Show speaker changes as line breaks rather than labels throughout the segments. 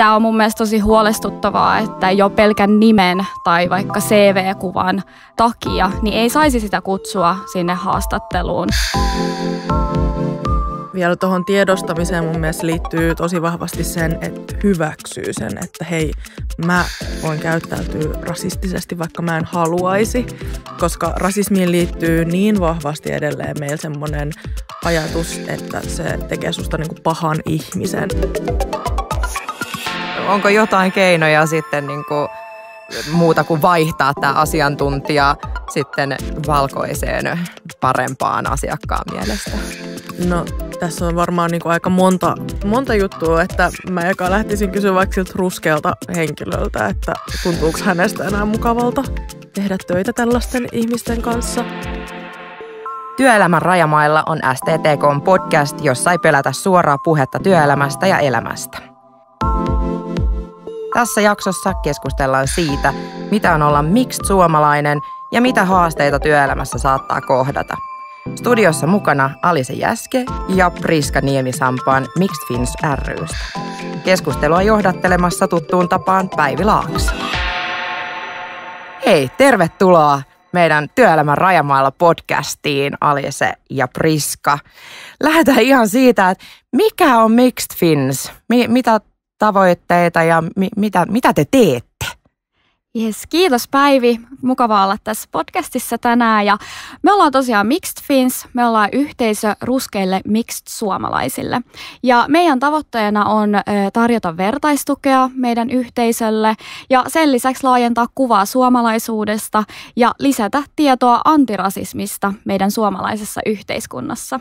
Tämä on mun mielestä tosi huolestuttavaa, että jo pelkän nimen tai vaikka CV-kuvan takia niin ei saisi sitä kutsua sinne haastatteluun.
Vielä tuohon tiedostamiseen mun mielestä liittyy tosi vahvasti sen, että hyväksyy sen, että hei, mä voin käyttäytyä rasistisesti, vaikka mä en haluaisi, koska rasismiin liittyy niin vahvasti edelleen meillä semmoinen ajatus, että se tekee susta niinku pahan ihmisen onko jotain keinoja
sitten niin kuin muuta kuin vaihtaa tämä asiantuntija sitten
valkoiseen parempaan asiakkaan mielestä? No tässä on varmaan niin kuin aika monta, monta juttua, että mä eka lähtisin kysyä vaikka siltä ruskealta henkilöltä, että tuntuuko hänestä enää mukavalta tehdä töitä tällaisten ihmisten kanssa.
Työelämän rajamailla on STTK podcast, jossa ei pelätä suoraa puhetta työelämästä ja elämästä. Tässä jaksossa keskustellaan siitä, mitä on olla mixed suomalainen ja mitä haasteita työelämässä saattaa kohdata. Studiossa mukana Alise Jäske ja Priska Niemisampaan Mixed Fins rystä. Keskustelua johdattelemassa tuttuun tapaan Päivi Laakso. Hei, tervetuloa meidän Työelämän rajamailla podcastiin Alise ja Priska. Lähdetään ihan siitä, että mikä on Mixed Fins? Mi- mitä tavoitteita ja mi- mitä, mitä te teette?
Yes, kiitos Päivi. Mukava olla tässä podcastissa tänään. Ja me ollaan tosiaan Mixed Fins, me ollaan yhteisö ruskeille Mixed suomalaisille. Ja meidän tavoitteena on tarjota vertaistukea meidän yhteisölle ja sen lisäksi laajentaa kuvaa suomalaisuudesta ja lisätä tietoa antirasismista meidän suomalaisessa yhteiskunnassa.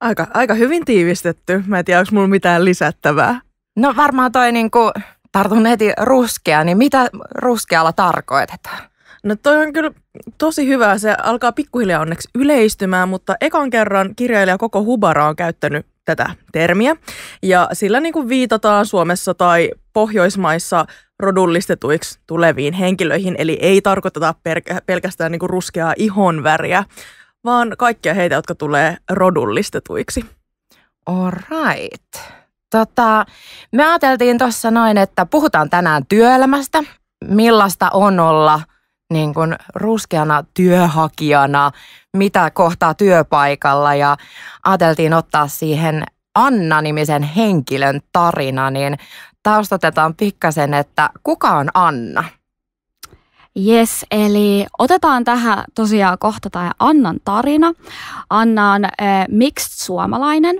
Aika, aika hyvin tiivistetty. Mä en tiedä, onko mulla mitään lisättävää.
No varmaan toi niin kuin, tartun heti
ruskea, niin mitä ruskealla
tarkoitetaan? No toi on kyllä tosi hyvä. Se alkaa pikkuhiljaa onneksi yleistymään, mutta ekan kerran kirjailija koko Hubara on käyttänyt tätä termiä. Ja sillä niin kuin viitataan Suomessa tai Pohjoismaissa rodullistetuiksi tuleviin henkilöihin. Eli ei tarkoiteta pelkästään niin kuin ruskeaa ihonväriä, vaan kaikkia heitä, jotka tulee rodullistetuiksi.
All right. Tota, me ajateltiin tuossa noin, että puhutaan tänään työelämästä, millaista on olla niin kuin ruskeana työhakijana, mitä kohtaa työpaikalla ja ajateltiin ottaa siihen Anna-nimisen henkilön tarina, niin taustatetaan pikkasen, että kuka on Anna?
Yes, eli otetaan tähän tosiaan kohta tämä Annan tarina. Anna on äh, mixed suomalainen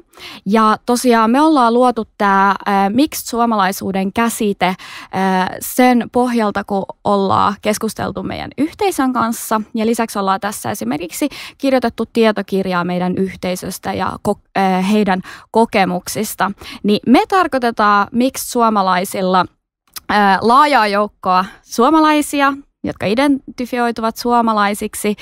ja tosiaan me ollaan luotu tämä äh, mixed suomalaisuuden käsite äh, sen pohjalta, kun ollaan keskusteltu meidän yhteisön kanssa ja lisäksi ollaan tässä esimerkiksi kirjoitettu tietokirjaa meidän yhteisöstä ja ko- äh, heidän kokemuksista. Niin me tarkoitetaan mixed suomalaisilla äh, laajaa joukkoa suomalaisia jotka identifioituvat suomalaisiksi.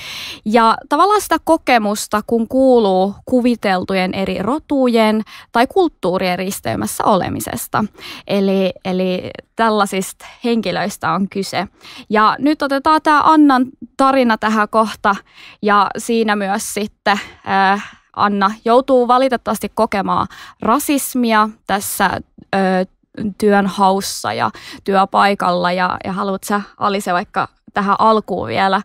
Ja tavallaan sitä kokemusta, kun kuuluu kuviteltujen eri rotujen tai kulttuurien risteymässä olemisesta. Eli, eli tällaisista henkilöistä on kyse. Ja nyt otetaan tämä Annan tarina tähän kohta ja siinä myös sitten... Äh, Anna joutuu valitettavasti kokemaan rasismia tässä ö, työn haussa ja työpaikalla ja, ja haluat sä, Ali, se vaikka tähän alkuun vielä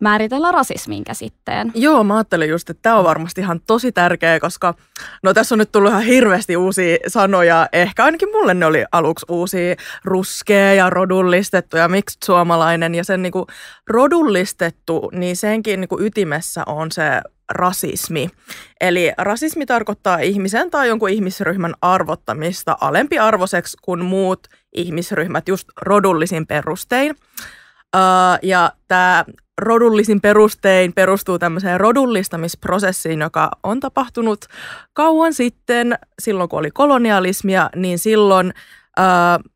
määritellä rasismin käsitteen.
Joo, mä ajattelin just, että tämä on varmasti ihan tosi tärkeä, koska no tässä on nyt tullut ihan hirveästi uusia sanoja. Ehkä ainakin mulle ne oli aluksi uusia ruskea ja rodullistettu ja miksi suomalainen. Ja sen niinku rodullistettu, niin senkin niinku ytimessä on se rasismi. Eli rasismi tarkoittaa ihmisen tai jonkun ihmisryhmän arvottamista alempiarvoiseksi kuin muut ihmisryhmät just rodullisin perustein. Uh, ja tämä rodullisin perustein perustuu tämmöiseen rodullistamisprosessiin, joka on tapahtunut kauan sitten, silloin kun oli kolonialismia, niin silloin uh,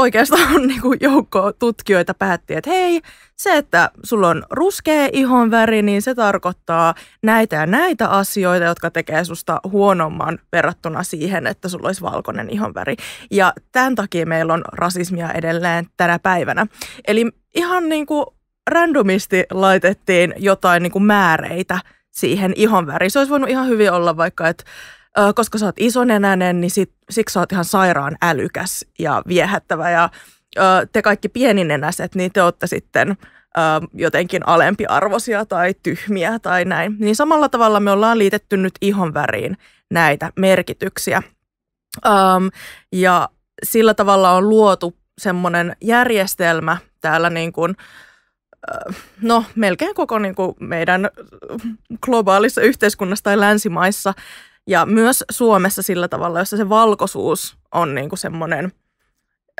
oikeastaan niin kuin joukko tutkijoita päätti, että hei, se, että sulla on ruskea ihon väri, niin se tarkoittaa näitä ja näitä asioita, jotka tekee susta huonomman verrattuna siihen, että sulla olisi valkoinen ihon väri. Ja tämän takia meillä on rasismia edelleen tänä päivänä. Eli ihan niin kuin randomisti laitettiin jotain niin kuin määreitä siihen ihon väriin. Se olisi voinut ihan hyvin olla vaikka, että ö, koska sä oot isonenäinen, niin sit, siksi sä oot ihan sairaan älykäs ja viehättävä ja ö, te kaikki pieninenäiset, niin te ootte sitten ö, jotenkin alempiarvoisia tai tyhmiä tai näin. Niin samalla tavalla me ollaan liitetty nyt ihon väriin näitä merkityksiä. ja sillä tavalla on luotu semmoinen järjestelmä täällä niin kuin, no melkein koko niin kuin meidän globaalissa yhteiskunnassa tai länsimaissa ja myös Suomessa sillä tavalla, jossa se valkoisuus on niin kuin semmoinen,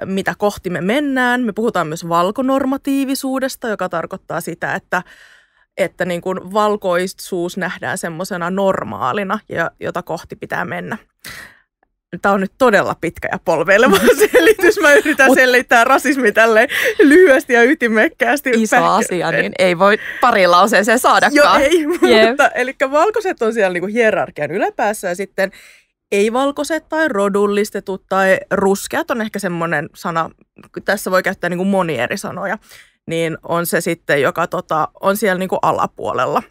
mitä kohti me mennään. Me puhutaan myös valkonormatiivisuudesta, joka tarkoittaa sitä, että että niin kuin valkoisuus nähdään semmoisena normaalina, jota kohti pitää mennä. Tämä on nyt todella pitkä ja polveileva selitys. Mä yritän Mut, selittää rasismi tälle lyhyesti ja ytimekkäästi. Iso pähkö. asia, niin ei voi pari lauseeseen
saadakaan. Joo, ei, yeah. mutta
eli valkoiset on siellä niinku hierarkian yläpäässä ja sitten ei-valkoiset tai rodullistetut tai ruskeat on ehkä semmoinen sana, tässä voi käyttää niinku moni eri sanoja, niin on se sitten, joka tota, on siellä niinku alapuolella.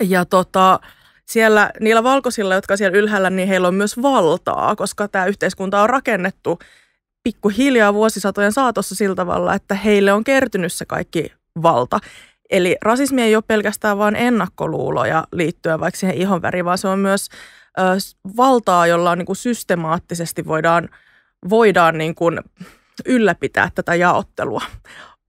Ja tota, siellä niillä valkoisilla, jotka siellä ylhäällä, niin heillä on myös valtaa, koska tämä yhteiskunta on rakennettu pikkuhiljaa vuosisatojen saatossa sillä tavalla, että heille on kertynyt se kaikki valta. Eli rasismi ei ole pelkästään vain ennakkoluuloja liittyen vaikka siihen ihonväriin, vaan se on myös ö, valtaa, jolla on niin kuin systemaattisesti voidaan, voidaan niin kuin ylläpitää tätä jaottelua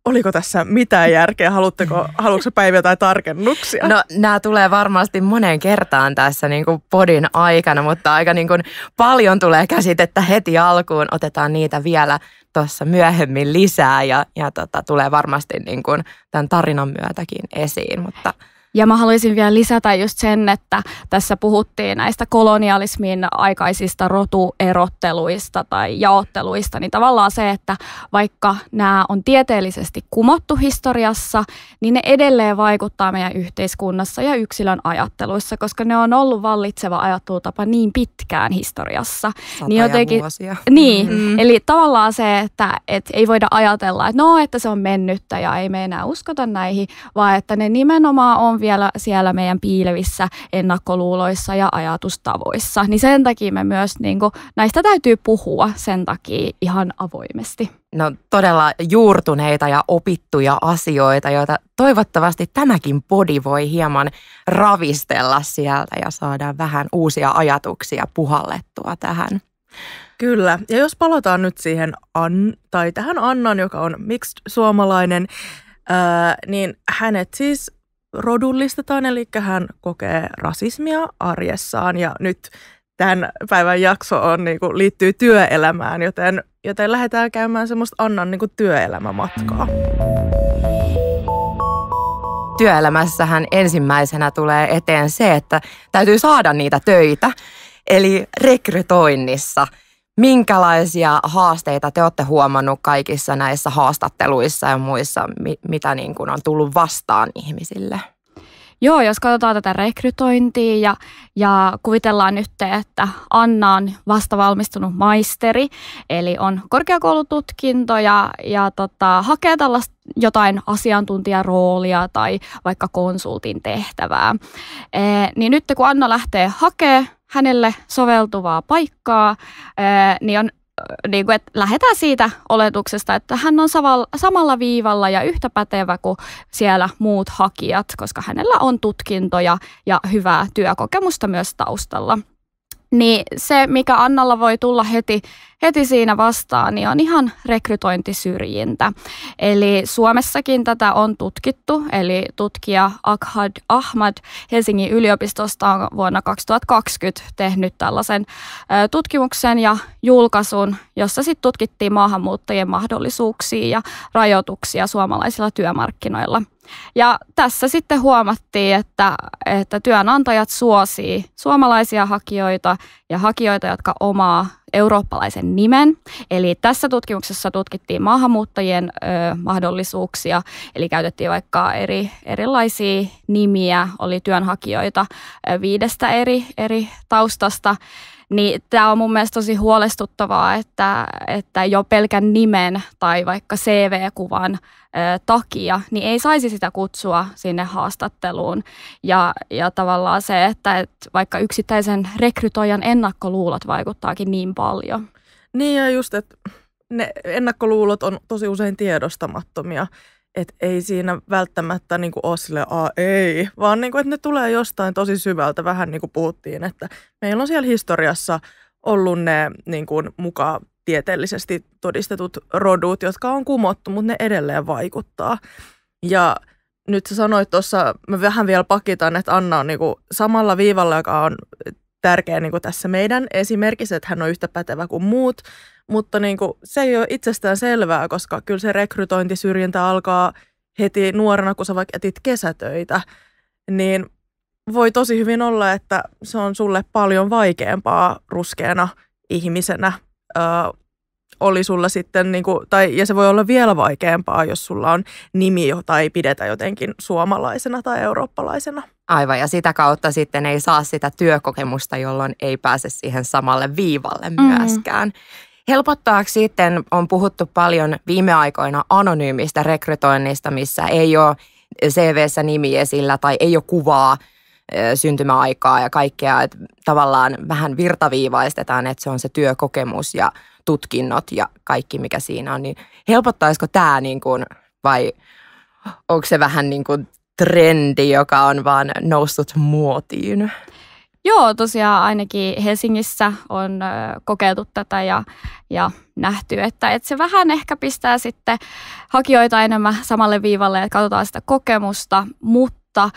oliko tässä mitään järkeä, haluatteko, haluatko Päivi jotain
tarkennuksia? No nämä tulee varmasti moneen kertaan tässä niin kuin podin aikana, mutta aika niin kuin paljon tulee käsitettä heti alkuun. Otetaan niitä vielä tuossa myöhemmin lisää ja, ja tota, tulee varmasti niin kuin tämän tarinan myötäkin esiin, mutta
– ja mä haluaisin vielä lisätä just sen, että tässä puhuttiin näistä kolonialismin aikaisista rotuerotteluista tai jaotteluista, niin tavallaan se, että vaikka nämä on tieteellisesti kumottu historiassa, niin ne edelleen vaikuttaa meidän yhteiskunnassa ja yksilön ajatteluissa, koska ne on ollut vallitseva ajattelutapa niin pitkään historiassa. Sata niin jotenkin, vuosia. Niin, mm-hmm. eli tavallaan se, että et ei voida ajatella, että no, että se on mennyttä ja ei me enää uskota näihin, vaan että ne nimenomaan on vielä siellä meidän piilevissä ennakkoluuloissa ja ajatustavoissa. Niin sen takia me myös niin kuin, näistä täytyy puhua sen takia ihan avoimesti.
No todella juurtuneita ja opittuja asioita, joita toivottavasti tämäkin podi voi hieman ravistella sieltä ja saada vähän uusia ajatuksia puhallettua
tähän. Kyllä, ja jos palataan nyt siihen An- tai tähän Annan, joka on mixed suomalainen, ää, niin hänet siis rodullistetaan, eli hän kokee rasismia arjessaan ja nyt tämän päivän jakso on, niin kuin, liittyy työelämään, joten, joten lähdetään käymään semmoista Annan niin kuin, työelämämatkaa. Työelämässähän
ensimmäisenä tulee eteen se, että täytyy saada niitä töitä, eli rekrytoinnissa – minkälaisia haasteita te olette huomannut kaikissa näissä haastatteluissa ja muissa, mitä niin kuin on tullut vastaan ihmisille?
Joo, jos katsotaan tätä rekrytointia ja, ja kuvitellaan nyt, että Anna on vastavalmistunut maisteri, eli on korkeakoulututkinto ja, ja tota, hakee tällaista jotain asiantuntijaroolia tai vaikka konsultin tehtävää. E, niin nyt kun Anna lähtee hakemaan hänelle soveltuvaa paikkaa, niin on niin kuin, että lähdetään siitä oletuksesta, että hän on samalla viivalla ja yhtä pätevä kuin siellä muut hakijat, koska hänellä on tutkintoja ja hyvää työkokemusta myös taustalla. Niin se, mikä Annalla voi tulla heti heti siinä vastaan, niin on ihan rekrytointisyrjintä. Eli Suomessakin tätä on tutkittu, eli tutkija Akhad Ahmad Helsingin yliopistosta on vuonna 2020 tehnyt tällaisen tutkimuksen ja julkaisun, jossa sitten tutkittiin maahanmuuttajien mahdollisuuksia ja rajoituksia suomalaisilla työmarkkinoilla. Ja tässä sitten huomattiin, että, että työnantajat suosii suomalaisia hakijoita ja hakijoita, jotka omaa eurooppalaisen nimen. Eli tässä tutkimuksessa tutkittiin maahanmuuttajien ö, mahdollisuuksia, eli käytettiin vaikka eri, erilaisia nimiä, oli työnhakijoita ö, viidestä eri, eri taustasta niin tämä on mun mielestä tosi huolestuttavaa, että, että jo pelkän nimen tai vaikka CV-kuvan ö, takia, niin ei saisi sitä kutsua sinne haastatteluun. Ja, ja tavallaan se, että et vaikka yksittäisen rekrytoijan ennakkoluulot vaikuttaakin niin paljon. Niin ja just, että ne ennakkoluulot on
tosi usein tiedostamattomia että ei siinä välttämättä niin kuin ole silleen, a ei, vaan niin kuin, että ne tulee jostain tosi syvältä. Vähän niin kuin puhuttiin, että meillä on siellä historiassa ollut ne niin kuin, mukaan tieteellisesti todistetut rodut, jotka on kumottu, mutta ne edelleen vaikuttaa. Ja nyt sä sanoit tuossa, mä vähän vielä pakitan, että Anna on niinku samalla viivalla, joka on tärkeä niin kuin tässä meidän esimerkissä, että hän on yhtä pätevä kuin muut, mutta niin kuin, se ei ole itsestään selvää, koska kyllä se rekrytointisyrjintä alkaa heti nuorena, kun sä vaikka etit kesätöitä, niin voi tosi hyvin olla, että se on sulle paljon vaikeampaa ruskeana ihmisenä ö, oli sulla sitten, niin kuin, tai, ja se voi olla vielä vaikeampaa, jos sulla on nimi, jota ei pidetä jotenkin suomalaisena tai
eurooppalaisena. Aivan, ja sitä kautta sitten ei saa sitä työkokemusta, jolloin ei pääse siihen samalle viivalle mm. myöskään. Mm-hmm. Helpottaako sitten, on puhuttu paljon viime aikoina anonyymistä rekrytoinnista, missä ei ole CVssä nimi esillä tai ei ole kuvaa, syntymäaikaa ja kaikkea, että tavallaan vähän virtaviivaistetaan, että se on se työkokemus ja tutkinnot ja kaikki, mikä siinä on, niin helpottaisiko tämä niin kuin, vai onko se vähän niin kuin trendi, joka on vaan noussut muotiin?
Joo, tosiaan ainakin Helsingissä on kokeiltu tätä ja, ja nähty, että, että se vähän ehkä pistää sitten hakijoita enemmän samalle viivalle, että katsotaan sitä kokemusta, mutta mutta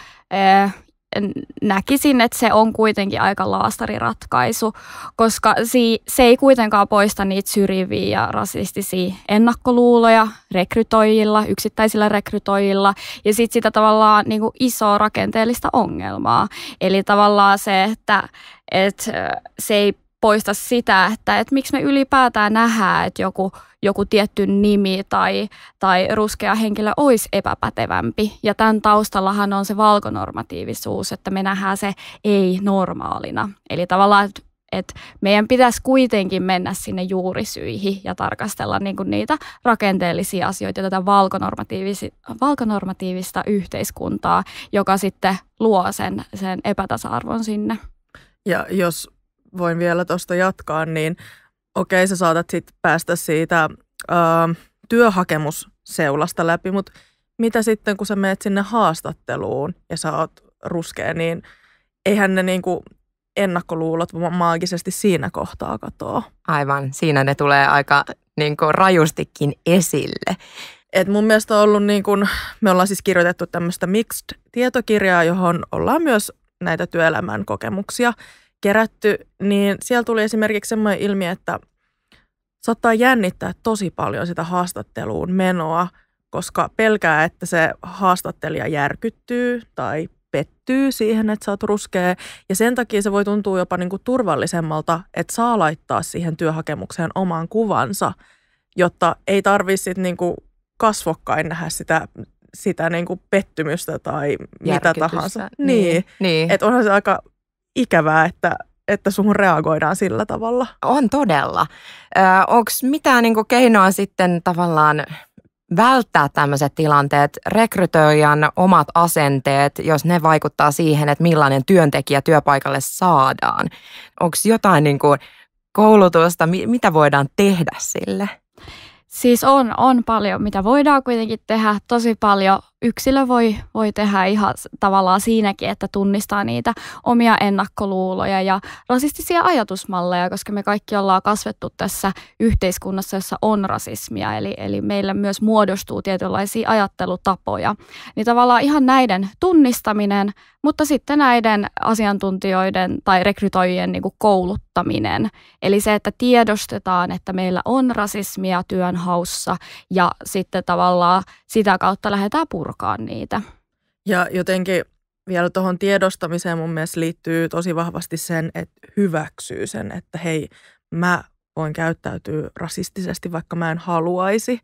näkisin, että se on kuitenkin aika laastariratkaisu, koska si- se ei kuitenkaan poista niitä syrjiviä ja rasistisia ennakkoluuloja rekrytoijilla, yksittäisillä rekrytoijilla ja sitten sitä tavallaan niin kuin isoa rakenteellista ongelmaa. Eli tavallaan se, että, että se ei poista sitä, että, että miksi me ylipäätään nähdään, että joku, joku tietty nimi tai, tai ruskea henkilö olisi epäpätevämpi. Ja tämän taustallahan on se valkonormatiivisuus, että me nähdään se ei-normaalina. Eli tavallaan, että et meidän pitäisi kuitenkin mennä sinne juurisyihin ja tarkastella niin kuin niitä rakenteellisia asioita ja tätä valkonormatiivista, valkonormatiivista yhteiskuntaa, joka sitten luo sen, sen epätasa-arvon sinne.
Ja jos voin vielä tuosta jatkaa, niin okei, sä saatat sitten päästä siitä ö, ähm, työhakemusseulasta läpi, mutta mitä sitten, kun sä menet sinne haastatteluun ja sä oot ruskea, niin eihän ne niinku ennakkoluulot maagisesti siinä kohtaa katoa. Aivan, siinä ne tulee aika niinku rajustikin esille. Et mun mielestä on ollut niin kun, me ollaan siis kirjoitettu tämmöistä mixed-tietokirjaa, johon ollaan myös näitä työelämän kokemuksia kerätty, niin siellä tuli esimerkiksi semmoinen ilmi, että saattaa jännittää tosi paljon sitä haastatteluun menoa, koska pelkää, että se haastattelija järkyttyy tai pettyy siihen, että sä oot ruskea. Ja sen takia se voi tuntua jopa niin kuin turvallisemmalta, että saa laittaa siihen työhakemukseen oman kuvansa, jotta ei tarvitse niin kuin kasvokkain nähdä sitä, sitä niin kuin pettymystä tai mitä tahansa. Niin. niin. niin. Että onhan se aika ikävää, että, että suhun reagoidaan
sillä tavalla. On todella. Onko mitään niinku keinoa sitten tavallaan välttää tämmöiset tilanteet, rekrytoijan omat asenteet, jos ne vaikuttaa siihen, että millainen työntekijä työpaikalle saadaan. Onko jotain niinku koulutusta, mitä voidaan tehdä sille?
Siis on, on paljon, mitä voidaan kuitenkin tehdä. Tosi paljon yksilö voi, voi tehdä ihan tavallaan siinäkin, että tunnistaa niitä omia ennakkoluuloja ja rasistisia ajatusmalleja, koska me kaikki ollaan kasvettu tässä yhteiskunnassa, jossa on rasismia, eli, eli meillä myös muodostuu tietynlaisia ajattelutapoja. Niin tavallaan ihan näiden tunnistaminen, mutta sitten näiden asiantuntijoiden tai rekrytoijien niin kuin kouluttaminen. Eli se, että tiedostetaan, että meillä on rasismia työnhaussa ja sitten tavallaan sitä kautta lähdetään purkaa niitä.
Ja jotenkin vielä tuohon tiedostamiseen mun mielestä liittyy tosi vahvasti sen, että hyväksyy sen, että hei, mä voin käyttäytyä rasistisesti, vaikka mä en haluaisi,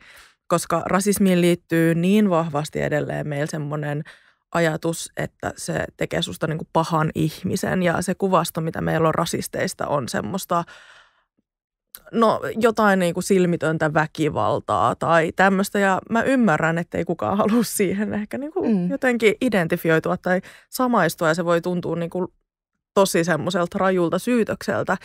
koska rasismiin liittyy niin vahvasti edelleen meillä semmoinen ajatus, että se tekee susta niin kuin pahan ihmisen ja se kuvasto, mitä meillä on rasisteista, on semmoista – no jotain niin kuin silmitöntä väkivaltaa tai tämmöistä. Ja mä ymmärrän, että ei kukaan halua siihen ehkä niin kuin mm. jotenkin identifioitua tai samaistua. Ja se voi tuntua niin kuin tosi semmoiselta rajulta syytökseltä.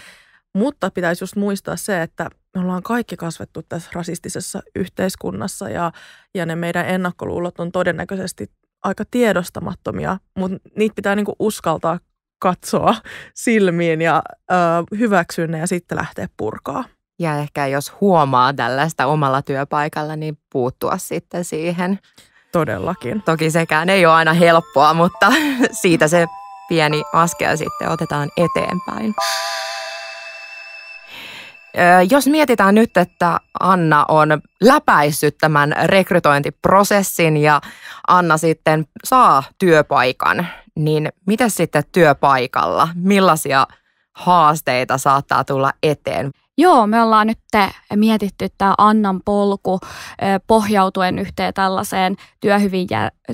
Mutta pitäisi just muistaa se, että me ollaan kaikki kasvettu tässä rasistisessa yhteiskunnassa ja, ja ne meidän ennakkoluulot on todennäköisesti aika tiedostamattomia, mutta niitä pitää niinku uskaltaa katsoa silmiin ja ö, hyväksyä ne ja sitten lähteä purkaa. Ja ehkä jos huomaa tällaista omalla työpaikalla, niin
puuttua sitten siihen. Todellakin. Toki sekään ei ole aina helppoa, mutta siitä se pieni askel sitten otetaan eteenpäin. Jos mietitään nyt, että Anna on läpäissyt tämän rekrytointiprosessin ja Anna sitten saa työpaikan – niin mitä sitten työpaikalla? Millaisia haasteita saattaa tulla eteen?
Joo, me ollaan nyt mietitty tämä Annan polku pohjautuen yhteen tällaiseen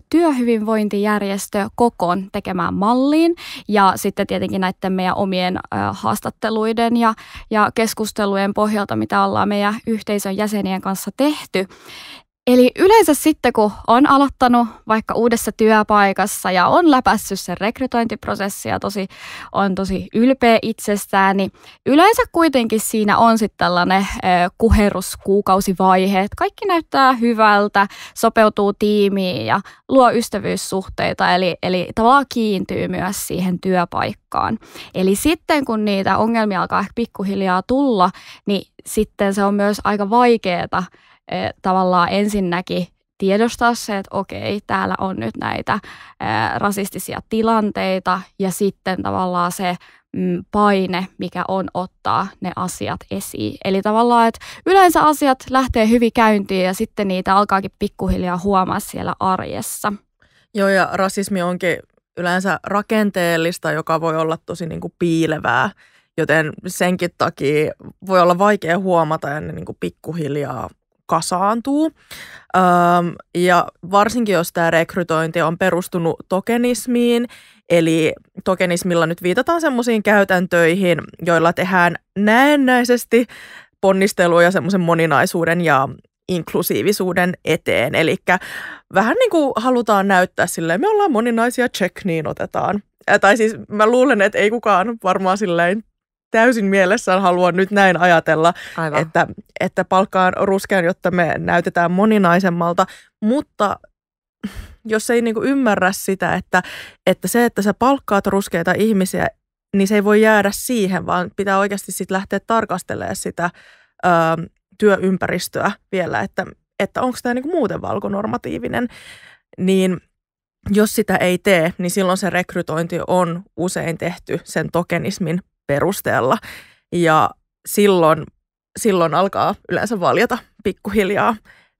työhyvinvointijärjestö kokon tekemään malliin ja sitten tietenkin näiden meidän omien haastatteluiden ja, ja keskustelujen pohjalta, mitä ollaan meidän yhteisön jäsenien kanssa tehty. Eli yleensä sitten, kun on aloittanut vaikka uudessa työpaikassa ja on läpässyt sen rekrytointiprosessi ja tosi, on tosi ylpeä itsestään, niin yleensä kuitenkin siinä on sitten tällainen kuheruskuukausivaihe, että kaikki näyttää hyvältä, sopeutuu tiimiin ja luo ystävyyssuhteita, eli, eli tavallaan kiintyy myös siihen työpaikkaan. Eli sitten, kun niitä ongelmia alkaa ehkä pikkuhiljaa tulla, niin sitten se on myös aika vaikeaa tavallaan ensinnäkin tiedostaa se, että okei, täällä on nyt näitä rasistisia tilanteita ja sitten tavallaan se mm, paine, mikä on ottaa ne asiat esiin. Eli tavallaan, että yleensä asiat lähtee hyvin käyntiin ja sitten niitä alkaakin pikkuhiljaa huomaa siellä arjessa.
Joo, ja rasismi onkin yleensä rakenteellista, joka voi olla tosi niin kuin piilevää, joten senkin takia voi olla vaikea huomata ja ne niin kuin pikkuhiljaa kasaantuu. ja varsinkin jos tämä rekrytointi on perustunut tokenismiin, eli tokenismilla nyt viitataan semmoisiin käytäntöihin, joilla tehdään näennäisesti ponnistelua ja semmoisen moninaisuuden ja inklusiivisuuden eteen. Eli vähän niin kuin halutaan näyttää silleen, me ollaan moninaisia, check, niin otetaan. Tai siis mä luulen, että ei kukaan varmaan silleen täysin mielessään haluan nyt näin ajatella, Aivan. että, että palkkaan ruskean, jotta me näytetään moninaisemmalta, mutta jos ei niinku ymmärrä sitä, että, että se, että sä palkkaat ruskeita ihmisiä, niin se ei voi jäädä siihen, vaan pitää oikeasti sitten lähteä tarkastelemaan sitä ö, työympäristöä vielä, että, että onko tämä niinku muuten valkonormatiivinen, niin – jos sitä ei tee, niin silloin se rekrytointi on usein tehty sen tokenismin perusteella. Ja silloin, silloin alkaa yleensä valjata pikkuhiljaa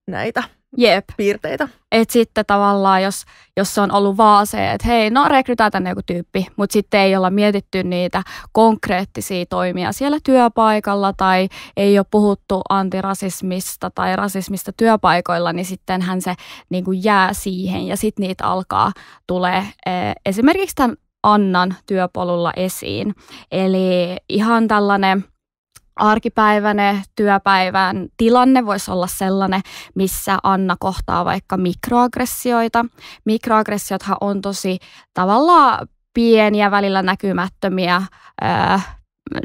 näitä
Jep. piirteitä. Että sitten tavallaan, jos, jos on ollut vaan se, että hei, no rekrytää tänne joku tyyppi, mutta sitten ei olla mietitty niitä konkreettisia toimia siellä työpaikalla tai ei ole puhuttu antirasismista tai rasismista työpaikoilla, niin sittenhän se niin kuin jää siihen ja sitten niitä alkaa tulee eh, esimerkiksi tämän annan työpolulla esiin. Eli ihan tällainen arkipäiväinen työpäivän tilanne voisi olla sellainen, missä Anna kohtaa vaikka mikroaggressioita. Mikroaggressiothan on tosi tavallaan pieniä, välillä näkymättömiä ää, äh,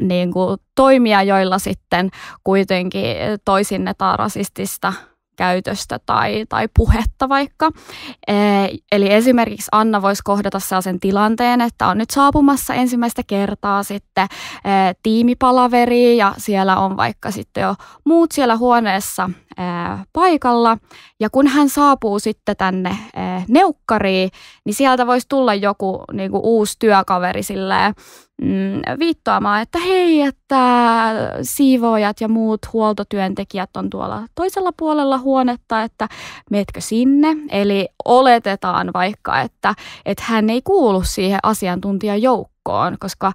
niin kuin toimia, joilla sitten kuitenkin toisinnetaan rasistista käytöstä tai, tai puhetta vaikka. Eli esimerkiksi Anna voisi kohdata sellaisen tilanteen, että on nyt saapumassa ensimmäistä kertaa sitten tiimipalaveriin ja siellä on vaikka sitten jo muut siellä huoneessa – paikalla. Ja kun hän saapuu sitten tänne neukkariin, niin sieltä voisi tulla joku niin kuin uusi työkaveri silleen, mm, viittoamaan, että hei, että siivoojat ja muut huoltotyöntekijät on tuolla toisella puolella huonetta, että meetkö sinne. Eli oletetaan vaikka, että, että hän ei kuulu siihen asiantuntijajoukkoon joukkoon, koska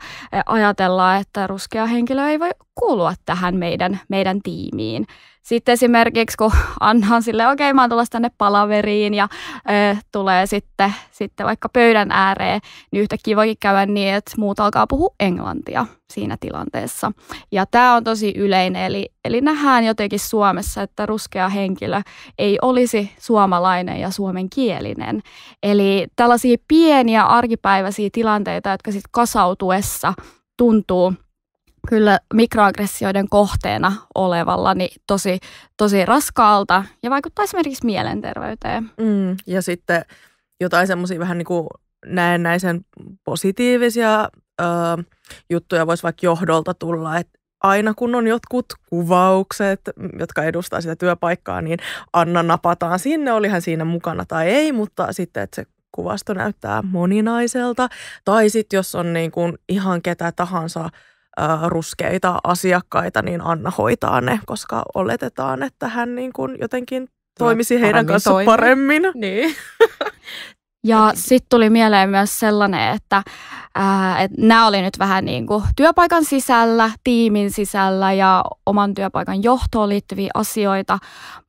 ajatellaan, että ruskea henkilö ei voi kuulua tähän meidän, meidän tiimiin. Sitten esimerkiksi, kun annan sille okei, okay, mä oon tulossa tänne palaveriin ja ö, tulee sitten, sitten vaikka pöydän ääreen, niin yhtäkkiä voikin käydä niin, että muut alkaa puhua englantia siinä tilanteessa. Ja tämä on tosi yleinen, eli, eli nähdään jotenkin Suomessa, että ruskea henkilö ei olisi suomalainen ja suomenkielinen. Eli tällaisia pieniä arkipäiväisiä tilanteita, jotka sitten kasautuessa tuntuu kyllä mikroaggressioiden kohteena olevalla niin tosi, tosi raskaalta ja vaikuttaa esimerkiksi mielenterveyteen. Mm,
ja sitten jotain semmoisia vähän niin näennäisen positiivisia ö, juttuja voisi vaikka johdolta tulla, että aina kun on jotkut kuvaukset, jotka edustaa sitä työpaikkaa, niin Anna napataan sinne, olihan siinä mukana tai ei, mutta sitten, että se kuvasto näyttää moninaiselta. Tai sitten jos on niin kuin ihan ketä tahansa ää, ruskeita asiakkaita, niin Anna hoitaa ne, koska oletetaan, että hän niin kuin jotenkin no, toimisi no, heidän kanssa toimi. paremmin.
Niin. ja sitten tuli mieleen myös sellainen, että Ää, nämä oli nyt vähän niin kuin työpaikan sisällä, tiimin sisällä ja oman työpaikan johtoon liittyviä asioita,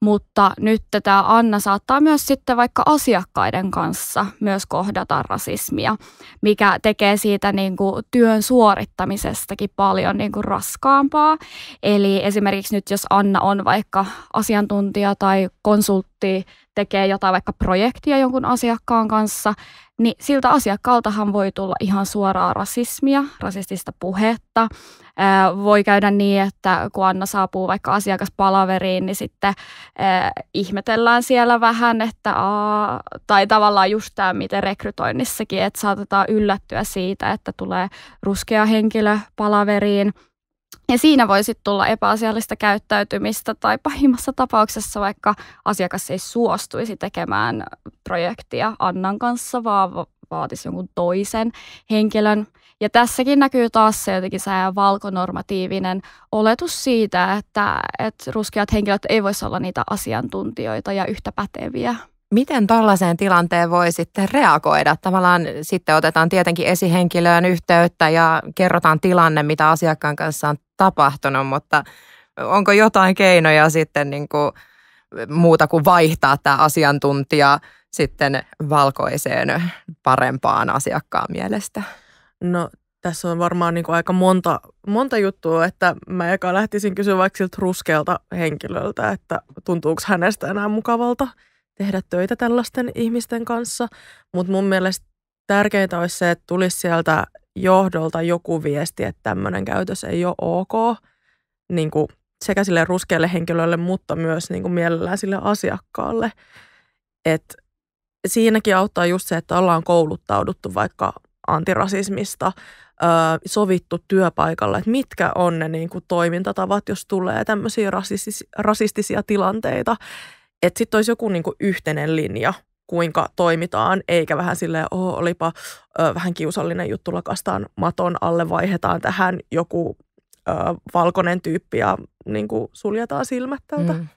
mutta nyt tämä Anna saattaa myös sitten vaikka asiakkaiden kanssa myös kohdata rasismia, mikä tekee siitä niin kuin työn suorittamisestakin paljon niin kuin raskaampaa. Eli esimerkiksi nyt jos Anna on vaikka asiantuntija tai konsultti, tekee jotain vaikka projektia jonkun asiakkaan kanssa, niin siltä asiakkaaltahan voi tulla ihan suoraa rasismia, rasistista puhetta. voi käydä niin, että kun Anna saapuu vaikka asiakaspalaveriin, niin sitten eh, ihmetellään siellä vähän, että aa, tai tavallaan just tämä, miten rekrytoinnissakin, että saatetaan yllättyä siitä, että tulee ruskea henkilö palaveriin – ja siinä voi sitten tulla epäasiallista käyttäytymistä tai pahimmassa tapauksessa vaikka asiakas ei suostuisi tekemään projektia Annan kanssa, vaan vaatisi jonkun toisen henkilön. Ja tässäkin näkyy taas se jotenkin se valkonormatiivinen oletus siitä, että, että ruskeat henkilöt ei voisi olla niitä asiantuntijoita ja yhtä päteviä.
Miten tällaiseen tilanteen voi sitten reagoida? Tavallaan sitten otetaan tietenkin esihenkilöön yhteyttä ja kerrotaan tilanne, mitä asiakkaan kanssa on tapahtunut, mutta onko jotain keinoja sitten niin kuin muuta kuin vaihtaa tämä asiantuntija sitten valkoiseen parempaan asiakkaan mielestä?
No tässä on varmaan niin kuin aika monta, monta juttua, että mä eka lähtisin kysyä vaikka siltä ruskealta henkilöltä, että tuntuuko hänestä enää mukavalta – tehdä töitä tällaisten ihmisten kanssa, mutta mun mielestä tärkeintä olisi se, että tulisi sieltä johdolta joku viesti, että tämmöinen käytös ei ole ok niin kuin sekä sille ruskealle henkilölle, mutta myös niin kuin mielellään sille asiakkaalle. Et siinäkin auttaa just se, että ollaan kouluttauduttu vaikka antirasismista, sovittu työpaikalla, että mitkä on ne niin kuin toimintatavat, jos tulee tämmöisiä rasistisia tilanteita että sitten olisi joku niinku yhteinen linja, kuinka toimitaan, eikä vähän silleen, oh, olipa ö, vähän kiusallinen juttu, lakastaan maton alle, vaihdetaan tähän joku ö, valkoinen tyyppi ja niinku suljetaan silmät
tältä. Mm.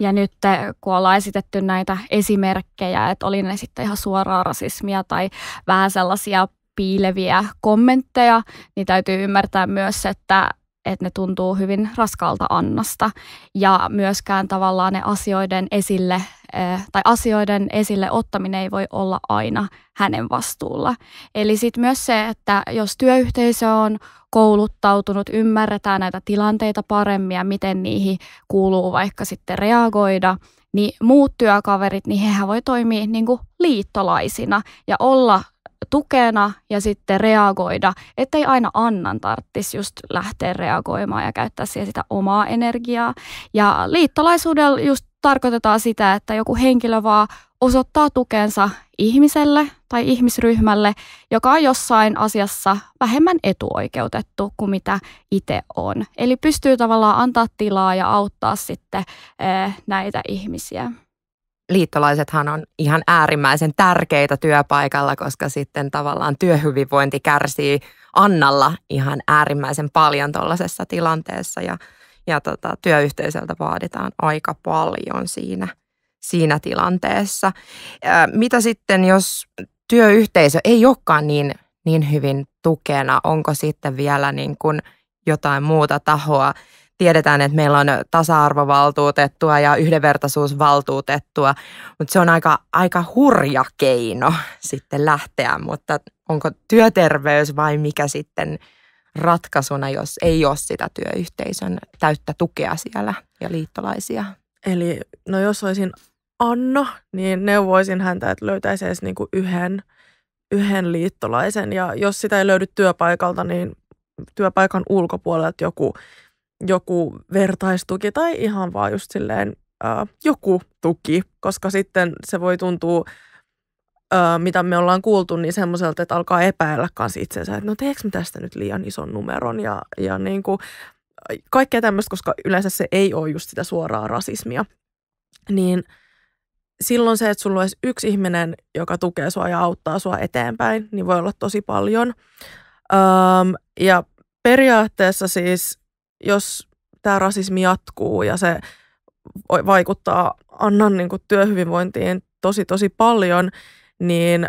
Ja nyt kun ollaan esitetty näitä esimerkkejä, että oli ne sitten ihan suoraa rasismia tai vähän sellaisia piileviä kommentteja, niin täytyy ymmärtää myös, että että ne tuntuu hyvin raskalta annosta ja myöskään tavallaan ne asioiden esille eh, tai asioiden esille ottaminen ei voi olla aina hänen vastuulla. Eli sitten myös se, että jos työyhteisö on kouluttautunut, ymmärretään näitä tilanteita paremmin ja miten niihin kuuluu vaikka sitten reagoida, niin muut työkaverit, niin hehän voi toimia niin kuin liittolaisina ja olla tukena ja sitten reagoida, ettei aina annan tarttis just lähteä reagoimaan ja käyttää siihen sitä omaa energiaa. Ja liittolaisuudella just tarkoitetaan sitä, että joku henkilö vaan osoittaa tukensa ihmiselle tai ihmisryhmälle, joka on jossain asiassa vähemmän etuoikeutettu kuin mitä itse on. Eli pystyy tavallaan antaa tilaa ja auttaa sitten eh, näitä ihmisiä
liittolaisethan on ihan äärimmäisen tärkeitä työpaikalla, koska sitten tavallaan työhyvinvointi kärsii Annalla ihan äärimmäisen paljon tuollaisessa tilanteessa ja, ja tota, työyhteisöltä vaaditaan aika paljon siinä, siinä tilanteessa. Ää, mitä sitten, jos työyhteisö ei olekaan niin, niin hyvin tukena, onko sitten vielä niin kuin jotain muuta tahoa, tiedetään, että meillä on tasa-arvovaltuutettua ja yhdenvertaisuusvaltuutettua, mutta se on aika, aika hurja keino sitten lähteä, mutta onko työterveys vai mikä sitten ratkaisuna, jos ei ole sitä työyhteisön täyttä tukea siellä ja
liittolaisia? Eli no jos olisin Anna, niin neuvoisin häntä, että löytäisi edes niin kuin yhden, yhden liittolaisen. Ja jos sitä ei löydy työpaikalta, niin työpaikan ulkopuolelta joku joku vertaistuki tai ihan vaan just silleen ää, joku tuki, koska sitten se voi tuntua, ää, mitä me ollaan kuultu, niin semmoiselta, että alkaa epäillä kanssa itsensä, että no teekö tästä nyt liian ison numeron ja, ja niin kuin, kaikkea tämmöistä, koska yleensä se ei ole just sitä suoraa rasismia. Niin silloin se, että sulla olisi yksi ihminen, joka tukee sua ja auttaa sua eteenpäin, niin voi olla tosi paljon. Öm, ja periaatteessa siis jos tämä rasismi jatkuu ja se vaikuttaa Annan niin kuin työhyvinvointiin tosi tosi paljon, niin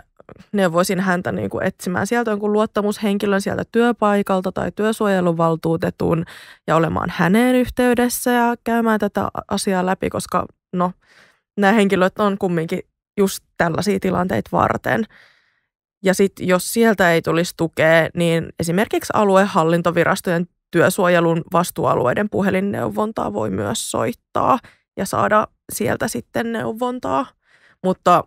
neuvoisin häntä niin kuin etsimään sieltä jonkun luottamushenkilön sieltä työpaikalta tai työsuojeluvaltuutetun ja olemaan häneen yhteydessä ja käymään tätä asiaa läpi, koska no, nämä henkilöt on kumminkin just tällaisia tilanteita varten. Ja sitten jos sieltä ei tulisi tukea, niin esimerkiksi aluehallintovirastojen työsuojelun vastuualueiden puhelinneuvontaa voi myös soittaa ja saada sieltä sitten neuvontaa. Mutta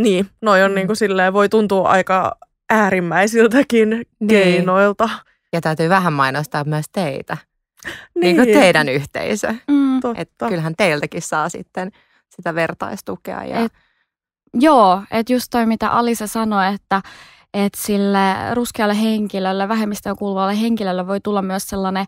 niin, noi on mm. niin kuin silleen, voi tuntua aika äärimmäisiltäkin niin.
keinoilta. Ja täytyy vähän mainostaa myös teitä,
niinku niin, niin kuin teidän yhteisö. Mm. Et kyllähän teiltäkin saa sitten sitä vertaistukea. Ja... Et, joo, että just toi mitä Alisa sanoi, että että sille ruskealle henkilölle, vähemmistöön kuuluvalle henkilölle voi tulla myös sellainen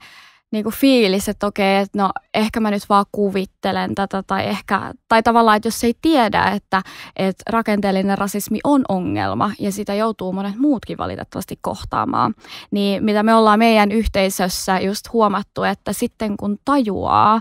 niin kuin fiilis, että okei, että no ehkä mä nyt vaan kuvittelen tätä tai ehkä, tai tavallaan, että jos ei tiedä, että, että rakenteellinen rasismi on ongelma ja sitä joutuu monet muutkin valitettavasti kohtaamaan, niin mitä me ollaan meidän yhteisössä just huomattu, että sitten kun tajuaa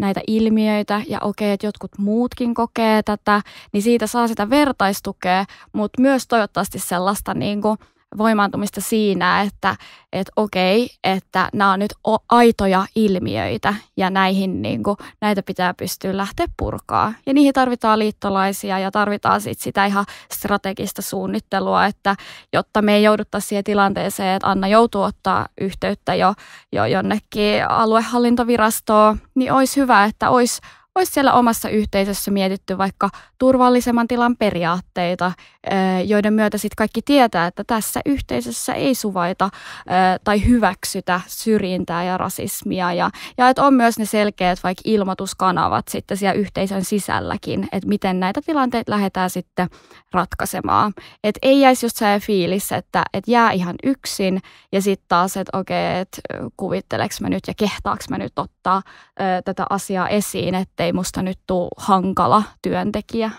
näitä ilmiöitä ja okei, että jotkut muutkin kokee tätä, niin siitä saa sitä vertaistukea, mutta myös toivottavasti sellaista niin kuin, voimaantumista siinä, että et okei, että nämä on nyt aitoja ilmiöitä ja näihin, niin kuin, näitä pitää pystyä lähteä purkaa. Ja niihin tarvitaan liittolaisia ja tarvitaan sit sitä ihan strategista suunnittelua, että jotta me ei jouduttaisi siihen tilanteeseen, että Anna joutuu ottaa yhteyttä jo, jo jonnekin aluehallintovirastoon, niin olisi hyvä, että olisi olisi siellä omassa yhteisössä mietitty vaikka turvallisemman tilan periaatteita, joiden myötä sitten kaikki tietää, että tässä yhteisössä ei suvaita tai hyväksytä syrjintää ja rasismia. Ja, ja että on myös ne selkeät vaikka ilmoituskanavat sitten siellä yhteisön sisälläkin, että miten näitä tilanteita lähdetään sitten ratkaisemaan. Että ei jäisi just se fiilis, että, että jää ihan yksin ja sitten taas, että okei, että kuvitteleks mä nyt ja kehtaaks mä nyt ottaa ö, tätä asiaa esiin, ettei musta nyt tule hankala työntekijä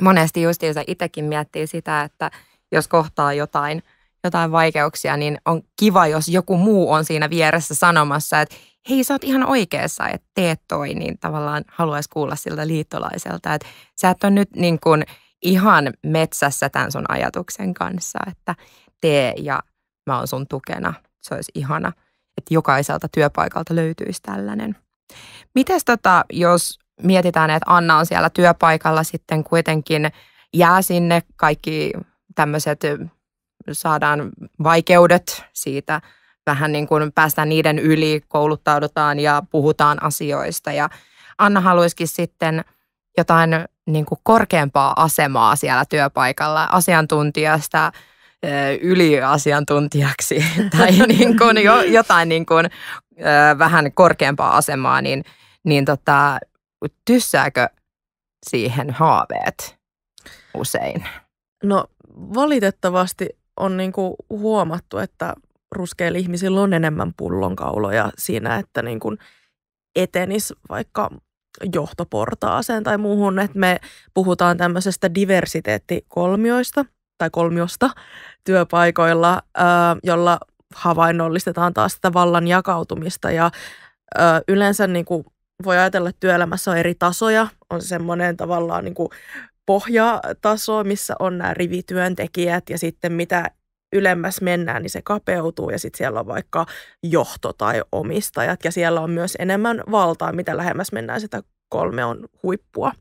monesti justiinsa itsekin miettii sitä, että
jos kohtaa jotain, jotain vaikeuksia, niin on kiva, jos joku muu on siinä vieressä sanomassa, että hei, sä oot ihan oikeassa, että teet toi, niin tavallaan haluaisi kuulla siltä liittolaiselta, että sä et ole nyt niin kuin ihan metsässä tämän sun ajatuksen kanssa, että tee ja mä oon sun tukena. Se olisi ihana, että jokaiselta työpaikalta löytyisi tällainen. Mites tota, jos mietitään, että Anna on siellä työpaikalla sitten kuitenkin jää sinne kaikki tämmöiset saadaan vaikeudet siitä, vähän niin kuin päästään niiden yli, kouluttaudutaan ja puhutaan asioista ja Anna haluaisikin sitten jotain niin kuin korkeampaa asemaa siellä työpaikalla, asiantuntijasta yliasiantuntijaksi tai niin kuin jo, jotain niin kuin, vähän korkeampaa asemaa, niin, niin tota, tyssääkö
siihen haaveet usein? No valitettavasti on niin huomattu, että ruskeilla ihmisillä on enemmän pullonkauloja siinä, että niin kuin etenis vaikka johtoportaaseen tai muuhun, että me puhutaan tämmöisestä diversiteettikolmioista tai kolmiosta työpaikoilla, jolla havainnollistetaan taas sitä vallan jakautumista ja yleensä niin kuin voi ajatella, että työelämässä on eri tasoja. On semmoinen tavallaan niin kuin pohjataso, missä on nämä rivityöntekijät ja sitten mitä ylemmäs mennään, niin se kapeutuu ja sitten siellä on vaikka johto tai omistajat ja siellä on myös enemmän valtaa, mitä lähemmäs mennään sitä kolme on huippua.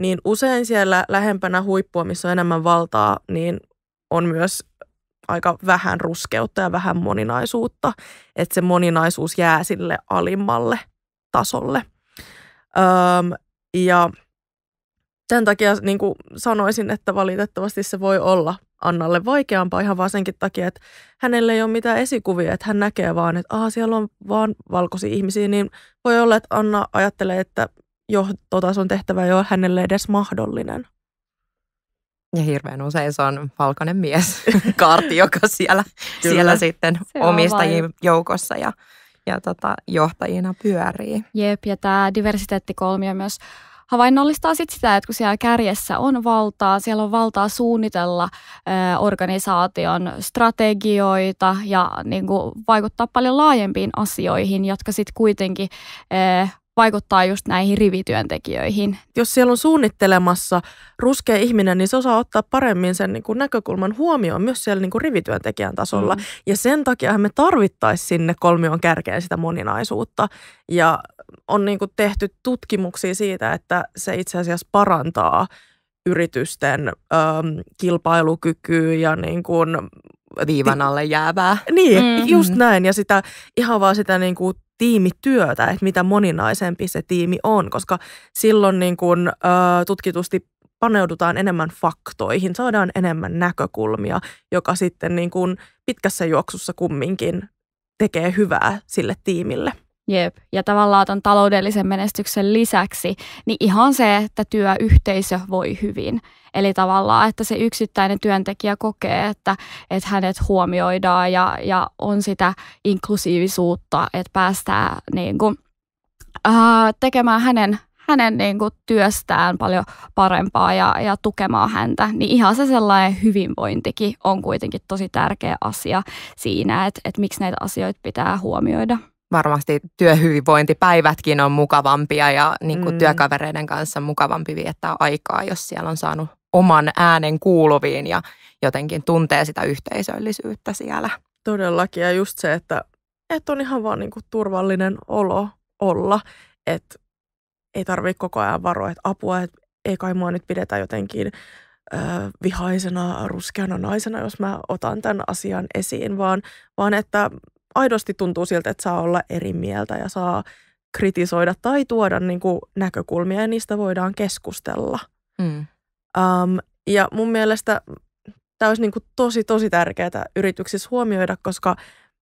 Niin usein siellä lähempänä huippua, missä on enemmän valtaa, niin on myös aika vähän ruskeutta ja vähän moninaisuutta, että se moninaisuus jää sille alimmalle – tasolle. Öm, ja sen takia niin kuin sanoisin, että valitettavasti se voi olla Annalle vaikeampaa ihan vaan senkin takia, että hänelle ei ole mitään esikuvia, että hän näkee vaan, että aha siellä on vaan valkoisia ihmisiä, niin voi olla, että Anna ajattelee, että tota on tehtävä ole hänelle edes mahdollinen. Ja hirveän usein se on valkoinen mies,
kaarti, joka siellä, siellä sitten omistajien joukossa ja ja tota, johtajina pyörii.
Jep, ja tämä diversiteettikolmio myös havainnollistaa sit sitä, että kun siellä kärjessä on valtaa, siellä on valtaa suunnitella ö, organisaation strategioita ja niin kuin, vaikuttaa paljon laajempiin asioihin, jotka sitten kuitenkin ö, vaikuttaa just näihin rivityöntekijöihin. Jos siellä on
suunnittelemassa ruskea ihminen, niin se osaa ottaa paremmin sen niin kuin näkökulman huomioon myös siellä niin kuin rivityöntekijän tasolla. Mm. Ja sen takia me tarvittaisiin sinne kolmion kärkeen sitä moninaisuutta. Ja on niin kuin tehty tutkimuksia siitä, että se itse asiassa parantaa yritysten äm, kilpailukykyä ja niin kuin viivan alle jäävää. Niin, mm-hmm. just näin. Ja sitä ihan vaan sitä niin kuin tiimityötä, että mitä moninaisempi se tiimi on, koska silloin niin kuin, ö, tutkitusti paneudutaan enemmän faktoihin, saadaan enemmän näkökulmia, joka sitten niin kuin pitkässä juoksussa kumminkin tekee hyvää sille tiimille.
Jep. Ja tavallaan tämän taloudellisen menestyksen lisäksi, niin ihan se, että työyhteisö voi hyvin. Eli tavallaan, että se yksittäinen työntekijä kokee, että, että hänet huomioidaan ja, ja on sitä inklusiivisuutta, että päästään niin kuin, äh, tekemään hänen hänen niin kuin, työstään paljon parempaa ja, ja tukemaan häntä, niin ihan se sellainen hyvinvointikin on kuitenkin tosi tärkeä asia siinä, että, että miksi näitä asioita pitää huomioida
varmasti työhyvinvointipäivätkin on mukavampia ja niin kuin mm. työkavereiden kanssa mukavampi viettää aikaa, jos siellä on saanut oman äänen kuuluviin ja jotenkin tuntee sitä yhteisöllisyyttä siellä.
Todellakin ja just se, että, että on ihan vaan niin kuin turvallinen olo olla, että ei tarvitse koko ajan varoa, että apua, että ei kai mua nyt pidetä jotenkin vihaisena, ruskeana naisena, jos mä otan tämän asian esiin, vaan, vaan että aidosti tuntuu siltä, että saa olla eri mieltä ja saa kritisoida tai tuoda niin kuin näkökulmia ja niistä voidaan keskustella. Mm. Um, ja mun mielestä tämä olisi niin kuin tosi, tosi tärkeää yrityksissä huomioida, koska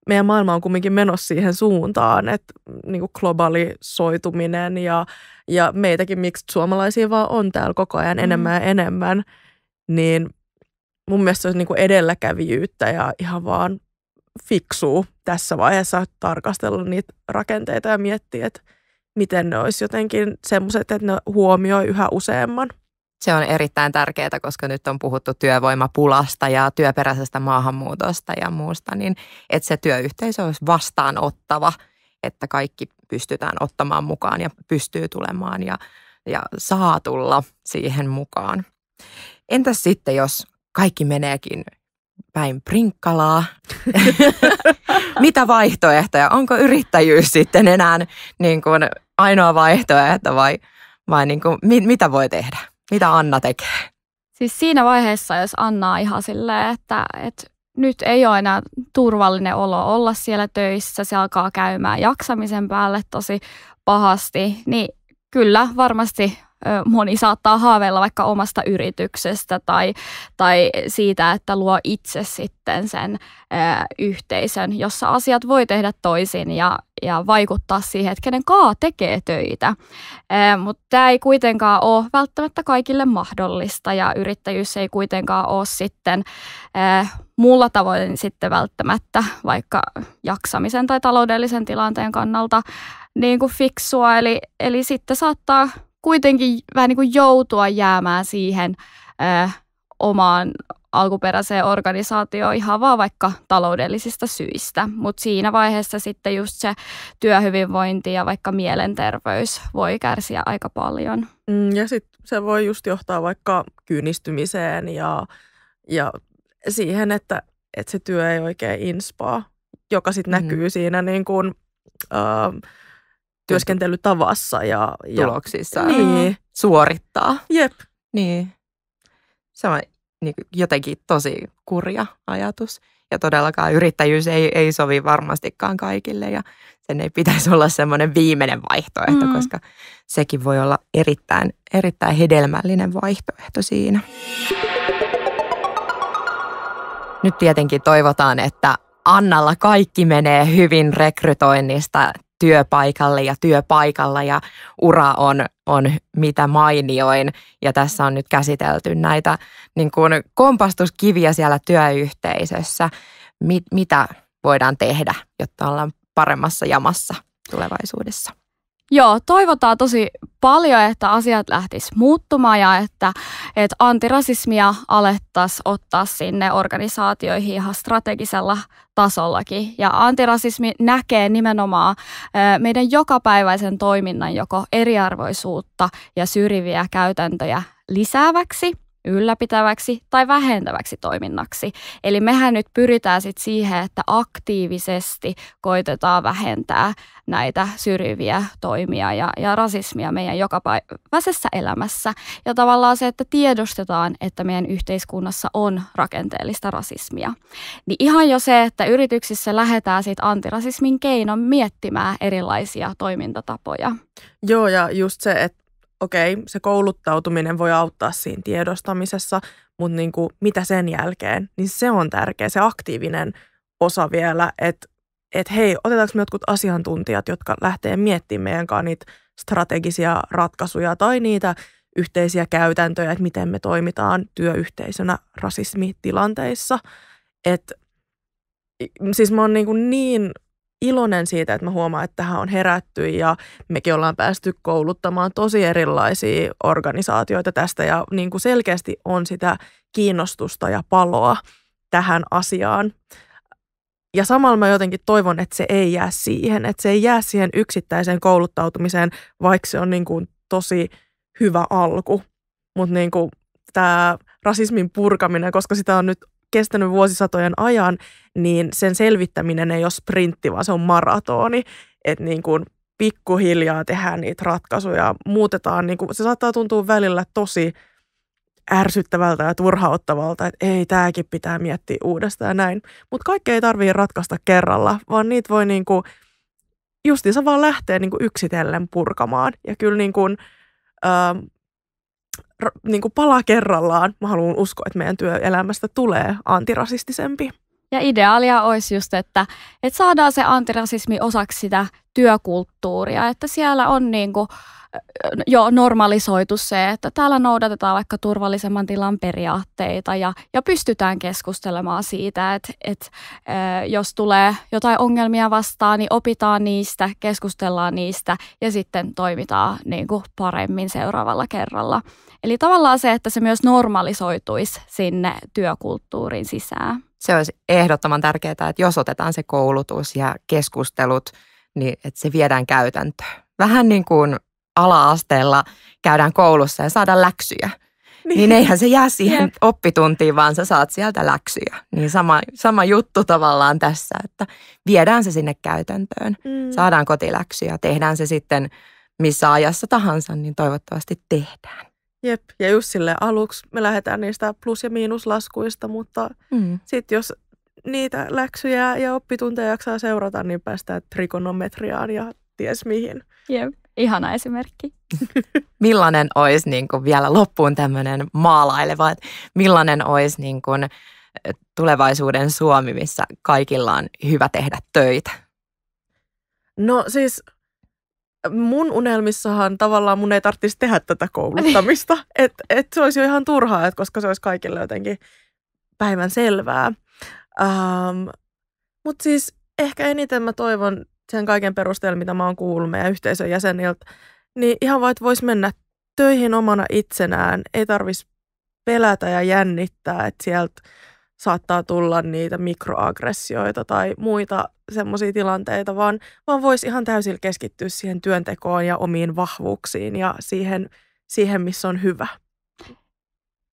meidän maailma on kumminkin menossa siihen suuntaan, että niin kuin globalisoituminen ja, ja meitäkin, miksi suomalaisia vaan on täällä koko ajan mm. enemmän ja enemmän, niin mun mielestä se olisi niin kuin edelläkävijyyttä ja ihan vaan fiksua tässä vaiheessa tarkastella niitä rakenteita ja miettiä, että miten ne olisi jotenkin semmoiset, että ne huomioi yhä
useamman. Se on erittäin tärkeää, koska nyt on puhuttu työvoimapulasta ja työperäisestä maahanmuutosta ja muusta, niin että se työyhteisö olisi vastaanottava, että kaikki pystytään ottamaan mukaan ja pystyy tulemaan ja, ja saa tulla siihen mukaan. Entäs sitten, jos kaikki meneekin päin prinkkalaa. Mitä vaihtoehtoja? Onko yrittäjyys sitten enää niin kuin ainoa vaihtoehto vai, vai niin kuin, mi, mitä voi tehdä? Mitä Anna tekee?
Siis siinä vaiheessa, jos Anna on ihan silleen, että, että nyt ei ole enää turvallinen olo olla siellä töissä, se alkaa käymään jaksamisen päälle tosi pahasti, niin kyllä varmasti moni saattaa haaveilla vaikka omasta yrityksestä tai, tai siitä, että luo itse sitten sen ö, yhteisön, jossa asiat voi tehdä toisin ja, ja vaikuttaa siihen, että kenen kaa tekee töitä. Mutta tämä ei kuitenkaan ole välttämättä kaikille mahdollista ja yrittäjyys ei kuitenkaan ole sitten ö, muulla tavoin sitten välttämättä vaikka jaksamisen tai taloudellisen tilanteen kannalta niin kuin fiksua. Eli, eli sitten saattaa kuitenkin vähän niin kuin joutua jäämään siihen ö, omaan alkuperäiseen organisaatioon ihan vaan vaikka taloudellisista syistä. Mutta siinä vaiheessa sitten just se työhyvinvointi ja vaikka mielenterveys voi kärsiä aika paljon. Mm, ja sitten se
voi just johtaa vaikka kyynistymiseen ja, ja siihen, että, että se työ ei oikein inspaa, joka sitten mm. Mm-hmm. näkyy siinä niin kuin, äh, työskentelytavassa ja, ja tuloksissa niin. Mm-hmm. suorittaa.
Jep. Niin. Se on niin jotenkin tosi kurja ajatus. Ja todellakaan yrittäjyys ei, ei sovi varmastikaan kaikille ja sen ei pitäisi olla semmoinen viimeinen vaihtoehto, mm. koska sekin voi olla erittäin, erittäin hedelmällinen vaihtoehto siinä. Nyt tietenkin toivotaan, että Annalla kaikki menee hyvin rekrytoinnista työpaikalle ja työpaikalla ja ura on, on mitä mainioin. Ja tässä on nyt käsitelty näitä niin kuin kompastuskiviä siellä työyhteisössä. Mit, mitä voidaan tehdä, jotta ollaan paremmassa jamassa tulevaisuudessa?
Joo, toivotaan tosi paljon, että asiat lähtis muuttumaan ja että, että antirasismia alettaisiin ottaa sinne organisaatioihin ihan strategisella tasollakin. Ja antirasismi näkee nimenomaan meidän jokapäiväisen toiminnan joko eriarvoisuutta ja syrjiviä käytäntöjä lisääväksi – ylläpitäväksi tai vähentäväksi toiminnaksi. Eli mehän nyt pyritään sit siihen, että aktiivisesti koitetaan vähentää näitä syrjiviä toimia ja, ja rasismia meidän jokapäiväisessä elämässä. Ja tavallaan se, että tiedostetaan, että meidän yhteiskunnassa on rakenteellista rasismia. Niin ihan jo se, että yrityksissä lähdetään siitä antirasismin keinon miettimään erilaisia toimintatapoja.
Joo, ja just se, että okei, okay, se kouluttautuminen voi auttaa siinä tiedostamisessa, mutta niin kuin, mitä sen jälkeen, niin se on tärkeä, se aktiivinen osa vielä, että et hei, otetaanko me jotkut asiantuntijat, jotka lähtee miettimään meidän kanssa niitä strategisia ratkaisuja tai niitä yhteisiä käytäntöjä, että miten me toimitaan työyhteisönä rasismitilanteissa. Et, siis mä oon niinku niin, niin iloinen siitä, että mä huomaan, että tähän on herätty ja mekin ollaan päästy kouluttamaan tosi erilaisia organisaatioita tästä ja niin kuin selkeästi on sitä kiinnostusta ja paloa tähän asiaan. Ja samalla mä jotenkin toivon, että se ei jää siihen, että se ei jää siihen yksittäiseen kouluttautumiseen, vaikka se on niin kuin tosi hyvä alku. Mutta niin tämä rasismin purkaminen, koska sitä on nyt kestänyt vuosisatojen ajan, niin sen selvittäminen ei ole sprintti, vaan se on maratoni. Että niin kuin pikkuhiljaa tehdään niitä ratkaisuja, muutetaan, niin kuin, se saattaa tuntua välillä tosi ärsyttävältä ja turhauttavalta, että ei, tämäkin pitää miettiä uudestaan ja näin. Mutta kaikkea ei tarvitse ratkaista kerralla, vaan niitä voi niin kuin, justiinsa vaan lähteä niin kuin yksitellen purkamaan. Ja kyllä niin kuin, ähm, niin kuin pala kerrallaan. Mä haluan uskoa, että meidän työelämästä tulee antirasistisempi.
Ja ideaalia olisi just, että, että saadaan se antirasismi osaksi sitä työkulttuuria, että siellä on niin kuin jo normalisoitu se, että täällä noudatetaan vaikka turvallisemman tilan periaatteita ja, ja pystytään keskustelemaan siitä, että, että jos tulee jotain ongelmia vastaan, niin opitaan niistä, keskustellaan niistä ja sitten toimitaan niin kuin paremmin seuraavalla kerralla. Eli tavallaan se, että se myös normalisoituisi sinne työkulttuurin sisään.
Se olisi ehdottoman tärkeää, että jos otetaan se koulutus ja keskustelut, niin että se viedään käytäntöön. Vähän niin kuin ala-asteella käydään koulussa ja saada läksyjä. Niin. niin eihän se jää siihen Jep. oppituntiin, vaan sä saat sieltä läksyjä. Niin sama, sama juttu tavallaan tässä, että viedään se sinne käytäntöön. Mm. Saadaan kotiläksyjä, tehdään se sitten missä ajassa tahansa, niin toivottavasti tehdään.
Jep, ja just sille aluksi me lähdetään niistä plus- ja miinuslaskuista, mutta mm. sitten jos niitä läksyjä ja oppitunteja jaksaa seurata, niin päästään trigonometriaan ja ties mihin.
Jep ihana esimerkki.
millainen olisi niin kuin vielä loppuun tämmöinen maalaileva, että millainen olisi niin kuin tulevaisuuden
Suomi, missä kaikilla on hyvä tehdä töitä? No siis mun unelmissahan tavallaan mun ei tarvitsisi tehdä tätä kouluttamista. että et se olisi jo ihan turhaa, et koska se olisi kaikille jotenkin päivän selvää. Ähm, Mutta siis ehkä eniten mä toivon sen kaiken perusteella, mitä mä oon kuullut meidän yhteisön jäseniltä, niin ihan vaan, että voisi mennä töihin omana itsenään. Ei tarvitsisi pelätä ja jännittää, että sieltä saattaa tulla niitä mikroaggressioita tai muita semmoisia tilanteita, vaan, vaan voisi ihan täysin keskittyä siihen työntekoon ja omiin vahvuuksiin ja siihen, siihen missä on hyvä.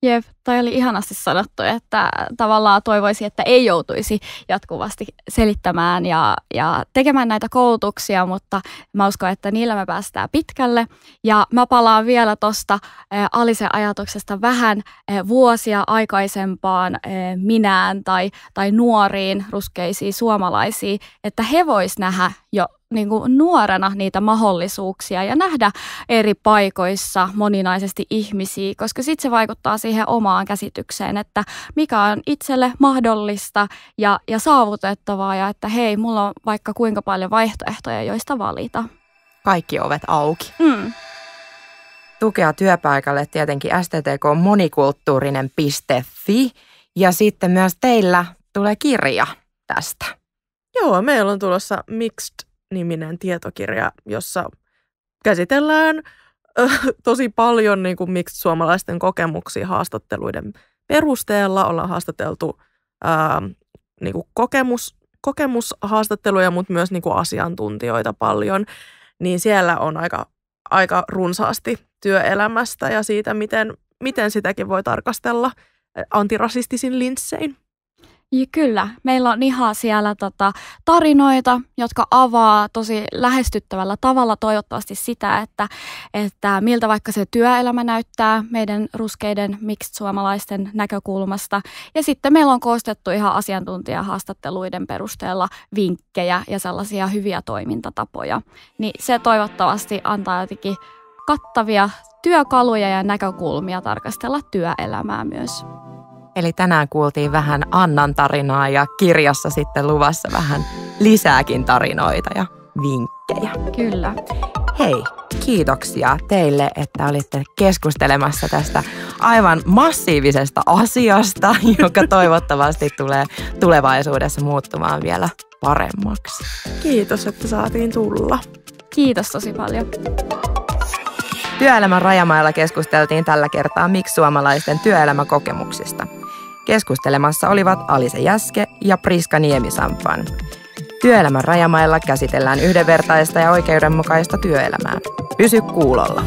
Jep, toi oli ihanasti sanottu, että tavallaan toivoisi, että ei joutuisi jatkuvasti selittämään ja, ja tekemään näitä koulutuksia, mutta mä uskon, että niillä me päästään pitkälle. Ja mä palaan vielä tuosta eh, Alisen ajatuksesta vähän eh, vuosia aikaisempaan eh, minään tai, tai nuoriin ruskeisiin suomalaisiin, että he vois nähdä jo niin kuin nuorena niitä mahdollisuuksia ja nähdä eri paikoissa moninaisesti ihmisiä, koska sitten se vaikuttaa siihen omaan käsitykseen, että mikä on itselle mahdollista ja, ja saavutettavaa ja että hei, mulla on vaikka kuinka paljon vaihtoehtoja, joista valita.
Kaikki ovet auki. Mm. Tukea työpaikalle tietenkin STTK monikulttuurinen.fi ja sitten myös teillä tulee
kirja tästä. Joo, meillä on tulossa Mixed niminen tietokirja, jossa käsitellään äh, tosi paljon niin kuin miksi suomalaisten kokemuksia haastatteluiden perusteella. Ollaan haastateltu äh, niin kuin kokemus, kokemushaastatteluja, mutta myös niin kuin asiantuntijoita paljon. Niin siellä on aika, aika runsaasti työelämästä ja siitä, miten, miten sitäkin voi tarkastella äh, antirasistisin linssein.
Ja kyllä, meillä on ihan siellä tota, tarinoita, jotka avaa tosi lähestyttävällä tavalla toivottavasti sitä, että, että miltä vaikka se työelämä näyttää meidän ruskeiden mixed suomalaisten näkökulmasta. Ja sitten meillä on koostettu ihan asiantuntijahaastatteluiden perusteella vinkkejä ja sellaisia hyviä toimintatapoja. Niin se toivottavasti antaa jotenkin kattavia työkaluja ja näkökulmia tarkastella työelämää myös.
Eli tänään kuultiin vähän Annan tarinaa ja kirjassa sitten luvassa vähän lisääkin tarinoita ja vinkkejä. Kyllä. Hei, kiitoksia teille, että olitte keskustelemassa tästä aivan massiivisesta asiasta, joka toivottavasti tulee tulevaisuudessa muuttumaan vielä paremmaksi.
Kiitos, että saatiin tulla. Kiitos tosi paljon.
Työelämän rajamailla keskusteltiin tällä kertaa miksi suomalaisten työelämäkokemuksista – Keskustelemassa olivat Alise Jäske ja Priska Niemisampan. Työelämän rajamailla käsitellään yhdenvertaista ja oikeudenmukaista työelämää. Pysy kuulolla.